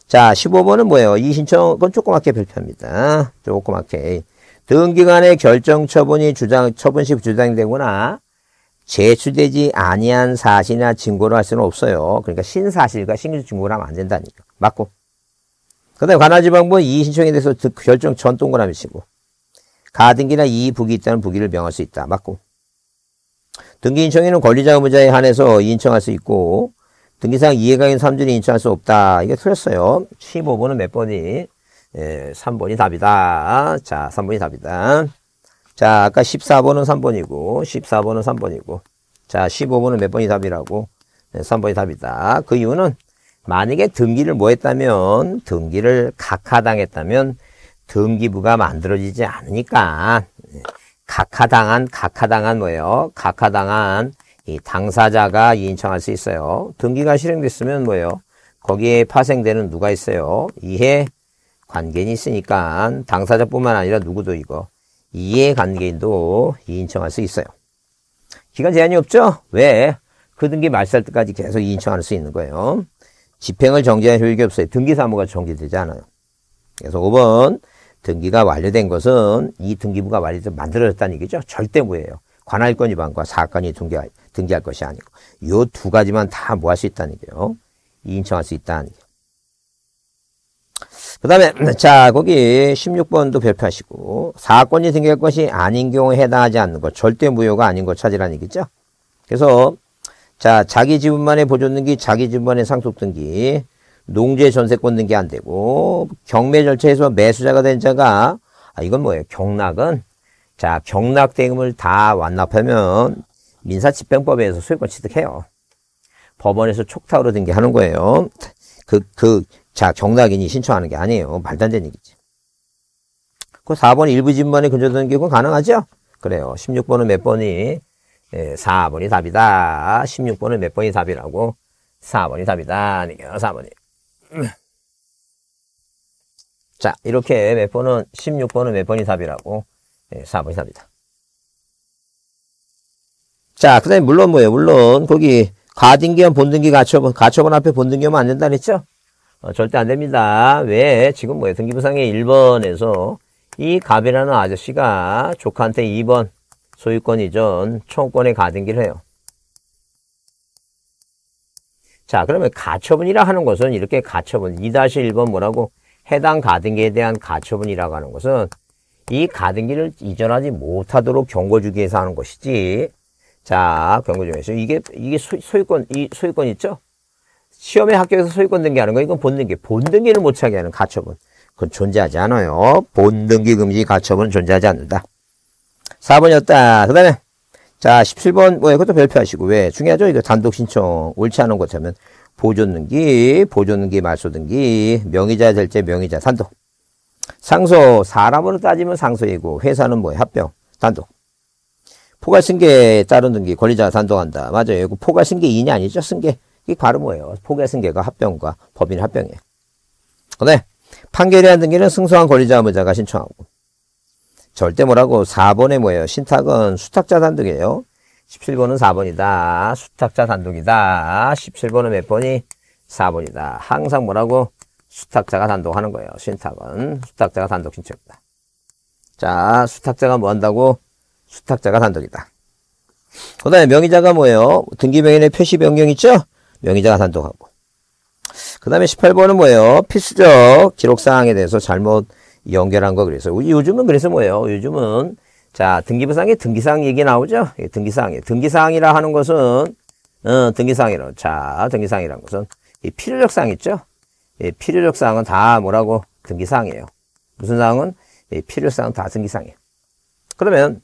자 15번은 뭐예요? 이 신청은 조그맣게 발표합니다. 조그맣게 등기관의 결정 처분이 주장 처분 식 주장되거나 제출되지 아니한 사실이나 증거로 할 수는 없어요. 그러니까 신사실과 신규 증거로 하면 안 된다니까. 맞고. 그 다음에 관할지방법은 이 신청에 대해서 결정 전 동그라미 치고 가등기나 이부기 있다는 부기를 명할 수 있다. 맞고. 등기 인청에는 권리자 의무자에 한해서 인청할 수 있고 등기상 이해가인 3주이 인청할 수 없다. 이게 틀렸어요. 15번은 몇 번이? 예, 3번이 답이다. 자, 3번이 답이다. 자, 아까 14번은 3번이고, 14번은 3번이고, 자, 15번은 몇 번이 답이라고? 네, 3번이 답이다. 그 이유는 만약에 등기를 뭐 했다면, 등기를 각하당했다면, 등기부가 만들어지지 않으니까, 네, 각하당한, 각하당한 뭐예요? 각하당한 이 당사자가 인청할 수 있어요. 등기가 실행됐으면 뭐예요? 거기에 파생되는 누가 있어요? 이해 관계는 있으니까 당사자뿐만 아니라 누구도 이거 이해관계인도 이인청할 수 있어요. 기간 제한이 없죠? 왜? 그 등기 말살 때까지 계속 이인청할 수 있는 거예요. 집행을 정지할 효력이 없어요. 등기 사무가 정지되지 않아요. 그래서 5번 등기가 완료된 것은 이 등기부가 완료돼서 만들어졌다는 얘기죠. 절대 무예요. 관할권 위반과 사건이 등기할, 등기할 것이 아니고 이 두 가지만 다 뭐 할 수 있다는 얘기예요. 이인청할 수 있다는 얘기. 그 다음에 자 거기 16번도 별표하시고 사건이 생길 것이 아닌 경우에 해당하지 않는 것 절대 무효가 아닌 것 찾으라는 얘기죠. 그래서 자 자기 지분만의 보존등기 자기 지분만의 상속등기 농지의 전세권 등기 안 되고 경매 절차에서 매수자가 된 자가 아, 이건 뭐예요? 경락은 자 경락 대금을 다 완납하면 민사집행법에서 소유권 취득해요. 법원에서 촉탁으로 등기하는 거예요. 그, 그 자, 경락인이 신청하는 게 아니에요. 말도 안 되는 얘기지. 그 4번 일부 집만의 근저당 기구은 가능하죠? 그래요. 16번은 몇 번이? 예, 4번이 답이다. 16번은 몇 번이 답이라고? 4번이 답이다. 아니요, 4번이. 자, 이렇게 몇 번은, 16번은 몇 번이 답이라고? 예, 4번이 답이다. 자, 그 다음에 물론 뭐예요? 물론, 거기, 가등기와 본등기 가처분, 가처분 앞에 본등기면 안 된다 그랬죠? 어, 절대 안 됩니다. 왜? 지금 뭐예요? 등기부상의 1번에서 이 갑이라는 아저씨가 조카한테 2번 소유권 이전 총권에 가등기를 해요. 자 그러면 가처분이라 하는 것은 이렇게 가처분 2-1번 뭐라고 해당 가등기에 대한 가처분이라고 하는 것은 이 가등기를 이전하지 못하도록 경고 주기에서 하는 것이지 자 경고 중에서 이게 이게 소유권 이 소유권 있죠 시험에 합격해서 소유권 등기하는 거 이건 본등기. 본등기를 못 차게 하는 가처분. 그건 존재하지 않아요. 본등기 금지 가처분은 존재하지 않는다. 4번이었다. 그 다음에 자 17번 뭐 이것도 별표하시고 왜 중요하죠? 이거 단독 신청 옳지 않은 것 하면 보존등기, 보존등기, 말소등기, 명의자 될때 명의자 단독. 상소 사람으로 따지면 상소이고 회사는 뭐요 합병 단독. 포괄승계 따른 등기 권리자가 단독한다. 맞아요. 이 포괄승계 인이 아니죠? 승계. 이가르뭐예요 포계승계가 합병과 법인 합병이에요. 근데 네. 판결이 안 등기는 승소한 권리자 무자가 신청하고 절대 뭐라고 4번에 뭐예요? 신탁은 수탁자 단독이에요. 17번은 4번이다. 수탁자 단독이다. 17번은 몇 번이? 4번이다. 항상 뭐라고? 수탁자가 단독하는 거예요. 신탁은 수탁자가 단독 신청이다. 자, 수탁자가 뭐 한다고? 수탁자가 단독이다. 그 다음에 명의자가 뭐예요? 등기명인의 표시 변경 있죠? 명의자가 단독하고. 그 다음에 18번은 뭐예요? 필수적 기록사항에 대해서 잘못 연결한 거 그래서 요즘은 그래서 뭐예요? 요즘은 자 등기부상에 등기사항 얘기 나오죠? 예, 등기사항이 등기사항이라 하는 것은 어, 등기사항이라 자 등기사항이라는 것은 이 필요적 사항 있죠? 예, 필요적 사항은 다 뭐라고 등기사항이에요. 무슨 사항은 예, 필요적 사항 은다 등기사항이에요. 그러면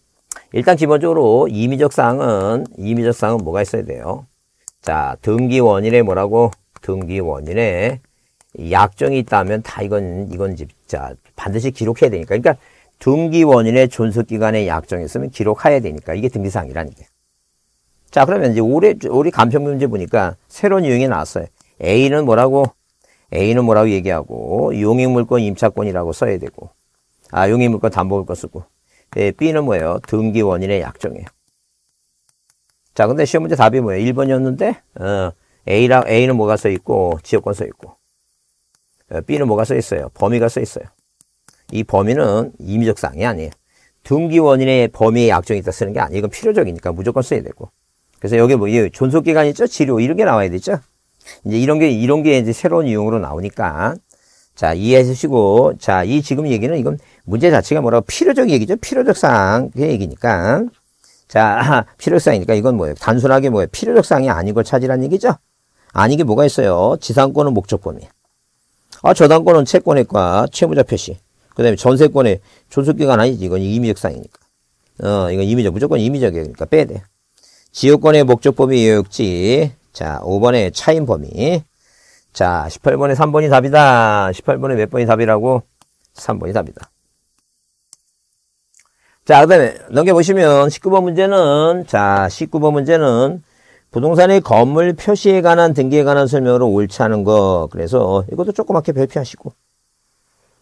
일단 기본적으로 임의적 사항은 임의적 사항은 뭐가 있어야 돼요? 자, 등기 원인에 뭐라고? 등기 원인에 약정이 있다면 다 이건 이건 집자 반드시 기록해야 되니까. 그러니까 등기 원인의 존속 기간에 약정이 있으면 기록해야 되니까 이게 등기사항이라는 게. 자, 그러면 이제 올해 우리 간평 문제 보니까 새로운 유형이 나왔어요. A는 뭐라고? A는 뭐라고 얘기하고 용익물권 임차권이라고 써야 되고 아 용익물권 담보물권 쓰고 예, B는 뭐예요? 등기 원인의 약정이에요. 자, 근데 시험 문제 답이 뭐예요? 1번이었는데, 어, A랑, A는 뭐가 써 있고, 지역권 써 있고, 어, B는 뭐가 써 있어요? 범위가 써 있어요. 이 범위는 임의적 사항이 아니에요. 등기 원인의 범위에 약정이 있다 쓰는 게 아니에요. 이건 필요적이니까 무조건 써야 되고. 그래서 여기 뭐, 존속 기간 있죠? 치료 이런 게 나와야 되죠? 이제 이런 게, 이런 게 이제 새로운 이용으로 나오니까. 자, 이해해 주시고, 자, 이 지금 얘기는 이건 문제 자체가 뭐라고 필요적 얘기죠? 필요적 사항의 얘기니까. 자, 필요성이니까 이건 뭐예요? 단순하게 뭐예요? 필요적상이 아닌 걸 찾으라는 얘기죠? 아닌 게 뭐가 있어요? 지상권은 목적범위. 아, 저당권은 채권액과 채무자 표시. 그 다음에 전세권의 존속기간 아니지. 이건 임의적상이니까. 어, 이건 임의적. 무조건 임의적이니까 빼야 돼. 지역권의 목적범위 요역지. 자, 5번의 차임 범위. 자, 18번에 3번이 답이다. 18번에 몇 번이 답이라고? 3번이 답이다. 자, 그 다음에 넘겨보시면 19번 문제는 자, 19번 문제는 부동산의 건물 표시에 관한 등기에 관한 설명으로 옳지 않은 거. 그래서 이것도 조그맣게 별표하시고.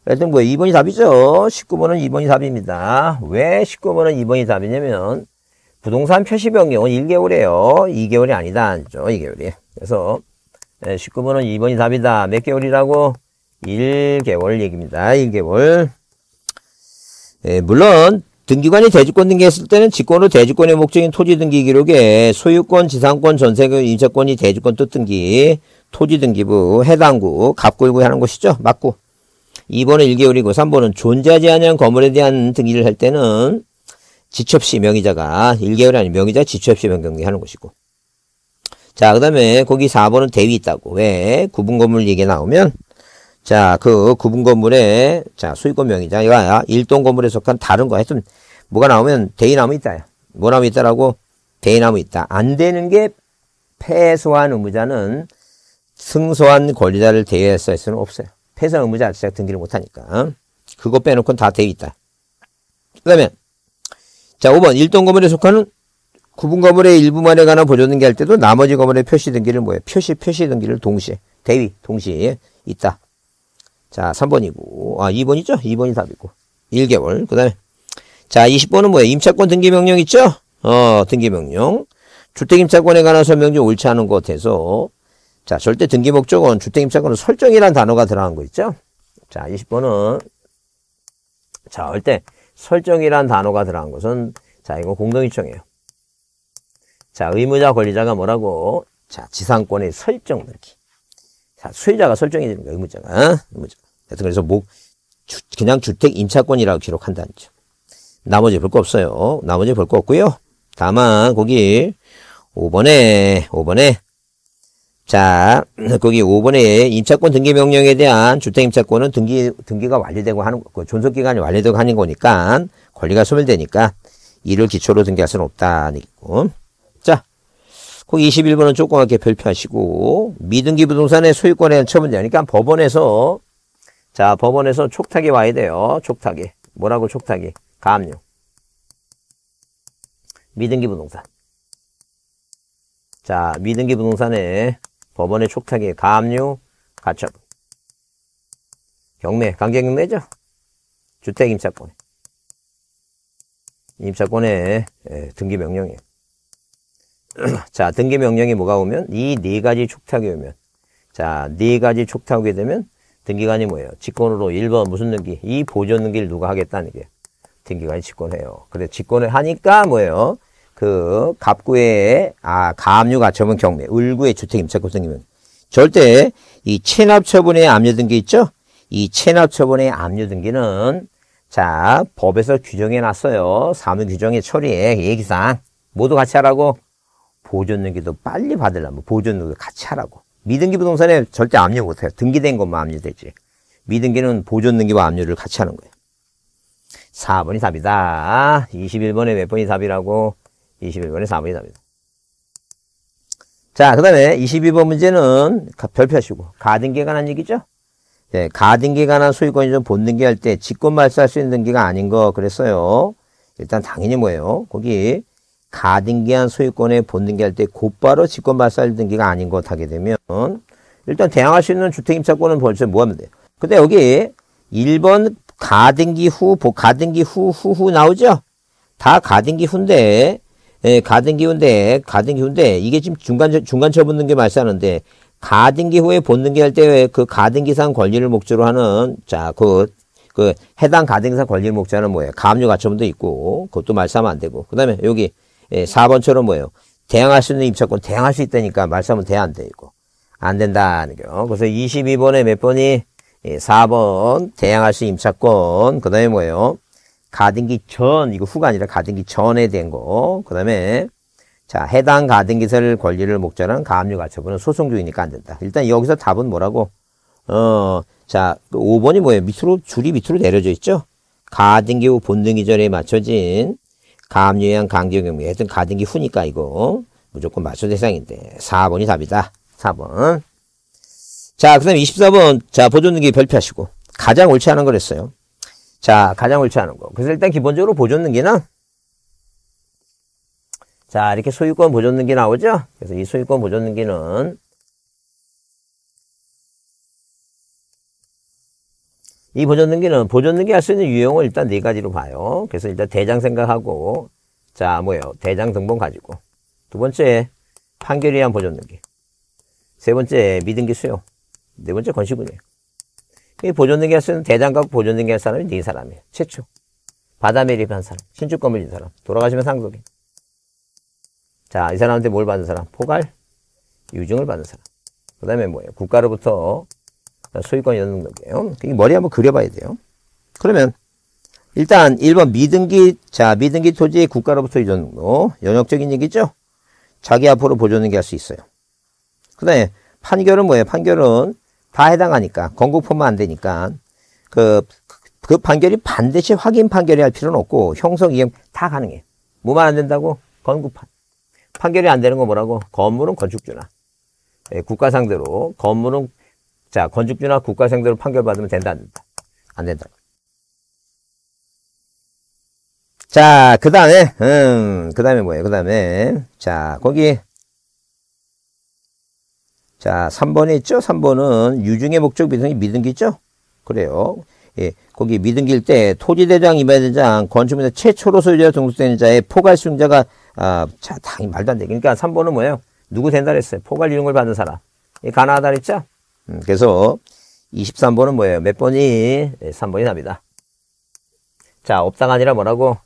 하여튼 뭐 2번이 답이죠. 19번은 2번이 답입니다. 왜 19번은 2번이 답이냐면 부동산 표시 변경은 1개월이에요. 2개월이 아니다. 죠 2개월이. 그래서 19번은 예, 2번이 답이다. 몇 개월이라고? 1개월 얘기입니다. 1개월. 예, 물론 등기관이 대지권 등기했을 때는 직권으로 대지권의 목적인 토지 등기 기록에 소유권, 지상권, 전세권, 임차권이 대지권뜻 등기, 토지 등기부, 해당구, 갑구일구 하는 것이죠. 맞고. 2번은 1개월이고 3번은 존재하지 않은 건물에 대한 등기를 할 때는 지체 시 명의자가 1개월이 아닌 명의자 지체 시 변경하는 것이고. 자, 그 다음에 거기 4번은 대위 있다고. 왜? 구분 건물 얘기 나오면 자, 그 구분 건물에 자, 수익권 명의자. 이거 일동 건물에 속한 다른 거 하여튼 뭐가 나오면 대인나무 있다. 뭐 나무 있다라고 대인나무 있다. 안 되는 게 패소한 의무자는 승소한 권리자를 대여했을 수는 없어요. 패소한 의무자 자체가 등기를 못 하니까. 그거 빼놓고는 다 대의 있다. 그다음에 자, 5번 일동 건물에 속하는 구분 건물의 일부만에 관한 보조 등기할 때도 나머지 건물의 표시 등기를 뭐예요? 표시 표시 등기를 동시에 대위 동시에 있다. 자, 3번이고, 아, 2번 이죠 2번이 답이고. 1개월. 그 다음에, 자, 20번은 뭐예요? 임차권 등기명령 있죠? 어, 등기명령. 주택임차권에 관한 설명이 옳지 않은 것 같아서, 자, 절대 등기 목적은 주택임차권을설정이란 단어가 들어간 거 있죠? 자, 20번은, 자, 절대 설정이란 단어가 들어간 것은, 자, 이거 공동요청이에요. 자, 의무자 권리자가 뭐라고? 자, 지상권의 설정 넣기. 자, 수혜자가 설정이 주는 거야, 의무자가. 어? 의무자. 여튼 그래서 목, 주, 그냥 주택 임차권이라고 기록한다는 점. 나머지 볼 거 없어요. 나머지 볼 거 없고요. 다만 거기 5번에 5번에 자 [CLEARS THROAT] 거기 5번에 임차권 등기 명령에 대한 주택 임차권은 등기 등기가 완료되고 하는 그 존속 기간이 완료되고 하는 거니까 권리가 소멸되니까 이를 기초로 등기할 수는 없다는 얘기고. 자, 거기 21번은 조그맣게 별표하시고 미등기 부동산의 소유권에 처분되니까 그러니까 법원에서 자, 법원에서 촉탁이 와야 돼요. 촉탁이. 뭐라고 촉탁이? 가압류. 미등기 부동산. 자, 미등기 부동산에 법원의 촉탁이 가압류, 가처분. 경매, 강제경매죠. 주택 임차권. 임차권에 예, 등기 명령이에요. [CLEARS THROAT] 자, 등기 명령이 뭐가 오면 이 네 가지 촉탁이 오면 자, 네 가지 촉탁이 되면 등기관이 뭐예요? 직권으로 1번 무슨 등기? 이 보존 등기를 누가 하겠다는 게 등기관이 직권해요. 근데 직권을 하니까 뭐예요? 그 갑구의 아 가압류 가처분 경매 을구의 주택 임차권 생기면 절대 이 체납 처분의 압류 등기 있죠? 이 체납 처분의 압류 등기는 자 법에서 규정해 놨어요. 사무 규정의 처리에 얘기상 모두 같이 하라고 보존 등기도 빨리 받으려면 보존 등기 같이 하라고 미등기 부동산에 절대 압류 못해요. 등기된 것만 압류되지. 미등기는 보존 등기와 압류를 같이 하는 거예요. 4번이 답이다. 21번에 몇 번이 답이라고? 21번에 4번이 답이다. 자, 그 다음에 22번 문제는 별표하시고 가등기에 관한 얘기죠. 예, 가등기에 관한 소유권이 좀 본등기할 때 직권 말소할수 있는 등기가 아닌 거 그랬어요. 일단 당연히 뭐예요? 거기 가등기한 소유권에 본등기할 때 곧바로 직권발살 등기가 아닌 것 하게 되면 일단 대항할 수 있는 주택임차권은 벌써 뭐하면 돼요. 근데 여기 1번 가등기 후, 가등기 후, 후, 후 나오죠? 다 가등기 후인데, 예, 가등기 후인데, 가등기 후인데, 이게 지금 중간, 중간 처분 등기 말하는데, 가등기 후에 본등기 할때 그 가등기상 권리를 목적으로 하는, 자, 그, 그 해당 가등기상 권리를 목적으로 하는 뭐예요? 가압류 가처분도 있고, 그것도 말싸면 안 되고. 그 다음에 여기 예, 4번처럼 뭐예요? 대항할 수 있는 입찰권 대항할 수 있다니까 말싸움은 대안 되고 안 된다는 거. 그래서 22번에 몇 번이 예, 4번 대항할 수 있는 임차권 그다음에 뭐예요? 가등기 전 이거 후가 아니라 가등기 전에 된 거. 그다음에 자 해당 가등기설 권리를 목전한 적으 가압류 가처분은 소송 중이니까 안 된다. 일단 여기서 답은 뭐라고? 어자 5번이 그 뭐예요? 밑으로 줄이 밑으로 내려져 있죠? 가등기 후 본등기 절에 맞춰진 감유형 강제경매 하여튼 가등기 후니까 이거 무조건 맞춰 대상인데 4번이 답이다. 4번. 자, 그 다음에 24번. 자, 보존등기 별표하시고. 가장 옳지 않은 걸 했어요. 자, 가장 옳지 않은 거. 그래서 일단 기본적으로 보존등기는 자, 이렇게 소유권 보존등기 나오죠? 그래서 이 소유권 보존등기는 이 보존능기는 보존능기 할 수 있는 유형을 일단 네 가지로 봐요. 그래서 일단 대장 생각하고 자 뭐예요? 대장 등본 가지고 두 번째 판결에 의한 보존능기 세 번째 미등기 수요네 번째 건시군이에요. 이 보존능기 할 수 있는 대장 과 보존능기 할 사람이 네 사람이에요. 최초 바다 매립한 사람 신축건 물린 사람 돌아가시면 상속인 자이 사람한테 뭘 받은 사람? 포괄 유증을 받은 사람 그 다음에 뭐예요? 국가로부터 소유권 연동이에요 머리 한번 그려봐야 돼요. 그러면 일단 1번 미등기 자 미등기 토지 국가로부터 이전 등록 연역적인 얘기죠. 자기 앞으로 보존등기 할수 있어요. 그 다음에 판결은 뭐예요? 판결은 다 해당하니까 건국포만 안 되니까 그, 그 판결이 반드시 확인 판결이 할 필요는 없고 형성 이행 다 가능해. 뭐만 안 된다고? 건국판. 판결이 안 되는 거 뭐라고? 건물은 건축주나. 예, 국가 상대로 건물은 자, 건축주나 국가생들로 판결받으면 된다, 안 된다? 자, 그 다음에, 음, 그 다음에 뭐예요? 그 다음에, 자, 거기, 자, 3번에 있죠? 3번은 유증의 목적 비등이 미등기죠? 그래요. 예, 거기 미등기일 때 토지대장, 임야대장, 건축민의 최초로 소유자 등록된 자의 포괄 수용자가, 아, 자, 당연히 말도 안 돼. 그러니까 3번은 뭐예요? 누구 된다 그랬어요? 포괄 이용을 받은 사람. 예, 가나하다 그랬죠? 음, 그래서 23번은 뭐예요? 몇 번이? 네, 3번이 답니다. 자, 없다가 아니라 뭐라고?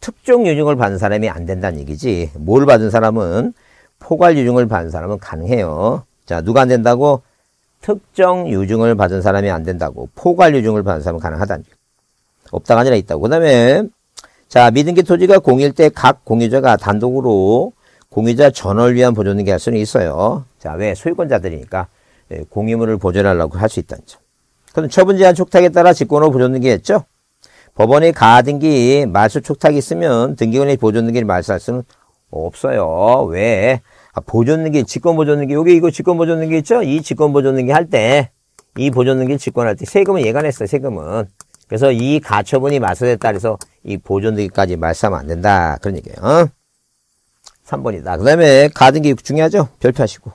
특정 유증을 받은 사람이 안 된다는 얘기지. 뭘 받은 사람은? 포괄 유증을 받은 사람은 가능해요. 자, 누가 안 된다고? 특정 유증을 받은 사람이 안 된다고. 포괄 유증을 받은 사람은 가능하다는 얘기. 없다가 아니라 있다고. 그 다음에, 자, 믿등기 토지가 공일 때 각 공유자가 단독으로 공유자 전원을 위한 보존등기 할 수는 있어요. 자, 왜? 소유권자들이니까. 예, 공유물을 보존하려고 할 수 있다는 점. 그럼 처분 제한 촉탁에 따라 직권으로 보존등기했죠? 법원이 가등기 말소 촉탁이 있으면 등기원이 보존등기를 말소할 수는 없어요. 왜? 아, 보존등기, 직권보존등기, 여기 이거 직권보존등기 있죠? 이 직권보존등기 할 때, 이 보존등기를 직권할 때 세금은 예관했어요, 세금은. 그래서 이 가처분이 말소됐다 그서이 보존등기까지 말소하면 안 된다. 그런 얘기예요. 어? 3번이다. 그 다음에 가등기 중요하죠? 별표하시고.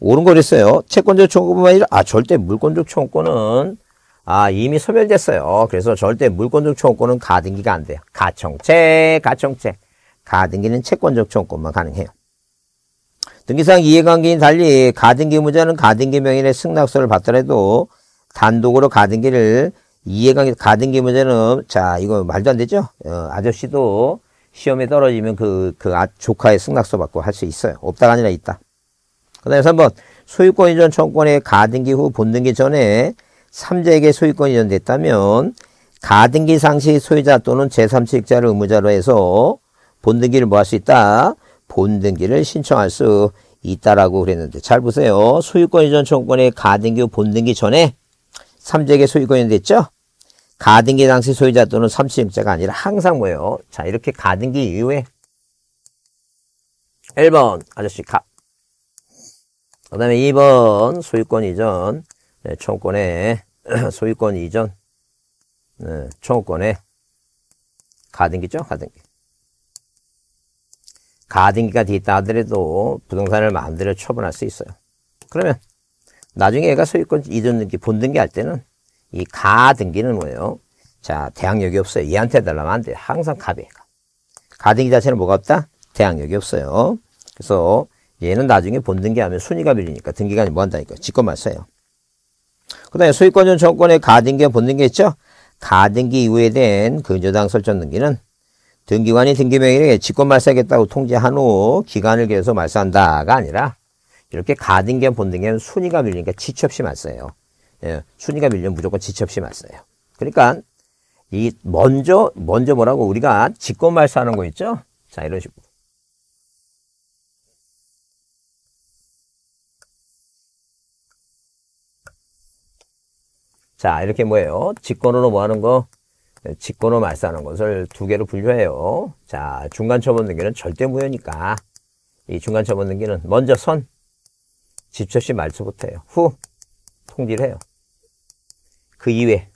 옳은 거랬어요. 채권적 청구뿐만 아니라 아 절대 물권적 청구은아 이미 소멸됐어요. 그래서 절대 물권적 청구은 가등기가 안 돼요. 가청채, 가청채. 가등기는 채권적 청구만 가능해요. 등기상 이해관계인 달리 가등기 문제는 가등기 명인의 승낙서를 받더라도 단독으로 가등기를 이해관계 가등기 문제는자 이거 말도 안 되죠. 어, 아저씨도 시험에 떨어지면 그그 그, 그 아, 조카의 승낙서 받고 할 수 있어요. 없다가 아니라 있다. 그 다음에 3번 소유권 이전 청구권의 가등기 후 본등기 전에 3자에게 소유권이 전됐다면 가등기 상시 소유자 또는 제3측자를 의무자로 해서 본등기를 뭐 할 수 있다? 본등기를 신청할 수 있다라고 그랬는데 잘 보세요. 소유권 이전 청구권의 가등기 후 본등기 전에 3자에게 소유권이 됐죠? 가등기 당시 소유자 또는 3취증자가 아니라 항상 뭐예요? 자 이렇게 가등기 이후에 1번 아저씨 가, 그 다음에 2번 소유권 이전 네, 청권의 [CLEARS THROAT] 소유권 이전 네, 청권의 가등기죠 가등기 가등기가 뒤 있다 하더라도 부동산을 마음대로 처분할 수 있어요 그러면 나중에 얘가 소유권 이전 등기 본등기 할 때는 이 가등기는 뭐예요 자 대항력이 없어요 얘한테 달라면 안 돼요 항상 갑이에요 가등기 자체는 뭐가 없다 대항력이 없어요 그래서 얘는 나중에 본등기하면 순위가 밀리니까 등기관이 뭐 한다니까 직권만 써요. 그 다음에 소유권전 정권의 가등기와 본등기 했죠 가등기 이후에 된 근저당 설정 등기는 등기관이 등기 명의에 직권 말세하겠다고 통지한 후 기간을 계속 말세한다가 아니라 이렇게 가등기와 본등기는 순위가 밀리니까 지체 없이 말세요. 예, 순위가 밀리면 무조건 지체 없이 말세요. 그러니까 이 먼저 먼저 뭐라고 우리가 직권 말세하는 거 있죠? 자 이런 식으로. 자, 이렇게 뭐예요? 직권으로 뭐 하는 거? 네, 직권으로 말싸는 것을 두 개로 분류해요. 자, 중간 처분 등기는 절대 무효니까 이 중간 처분 등기는 먼저 선, 집접시 말소부터 해요. 후, 통지를 해요. 그 이외,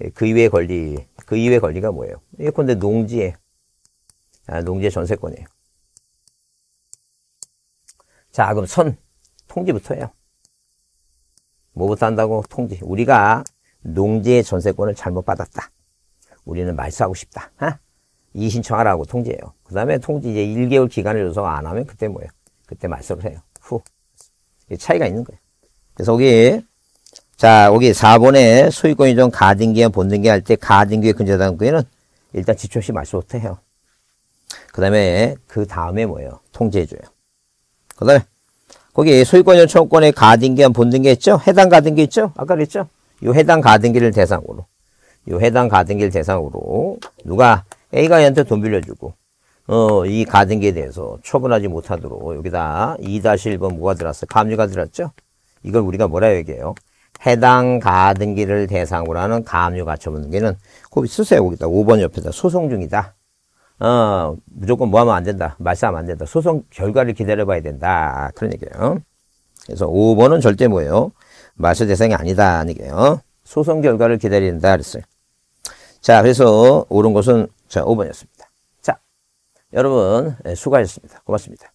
예, 그 이외의 권리, 그 이외의 권리가 뭐예요? 예컨대 농지에, 아, 농지의 전세권이에요. 자, 그럼 선, 통지부터 해요. 뭐부터 한다고? 통지. 우리가 농지의 전세권을 잘못 받았다. 우리는 말소하고 싶다. 하? 아? 이의 신청하라고 통지해요. 그 다음에 통지 이제 1개월 기간을 줘서 안 하면 그때 뭐예요? 그때 말소를 해요. 후. 차이가 있는 거예요. 그래서 여기, 자, 여기 4번에 소유권 이전 가등기와 본등기 할때 가등기의 근저당구에는 일단 지출시 말소부터 해요. 그 다음에, 그 다음에 뭐예요? 통지해줘요. 그 다음에, 거기에 소유권 요청권의 가등기한 본등기 있죠? 해당 가등기 있죠? 아까 그랬죠? 요 해당 가등기를 대상으로 요 해당 가등기를 대상으로 누가 A가 얘한테 돈 빌려주고 어, 이 가등기에 대해서 처분하지 못하도록 여기다 2-1번 뭐가 들었어 감유가 들었죠? 이걸 우리가 뭐라 얘기해요? 해당 가등기를 대상으로 하는 감유 가처분 등기는 거기 그 쓰세요. 거기다 5번 옆에다 소송 중이다. 어, 무조건 뭐 하면 안 된다. 말싸움 안 된다. 소송 결과를 기다려봐야 된다. 그런 얘기예요. 그래서 5번은 절대 뭐예요? 말소 대상이 아니다. 아니게요. 소송 결과를 기다린다. 그랬어요. 자, 그래서 옳은 것은 자, 5번이었습니다. 자, 여러분 예, 수고하셨습니다. 고맙습니다.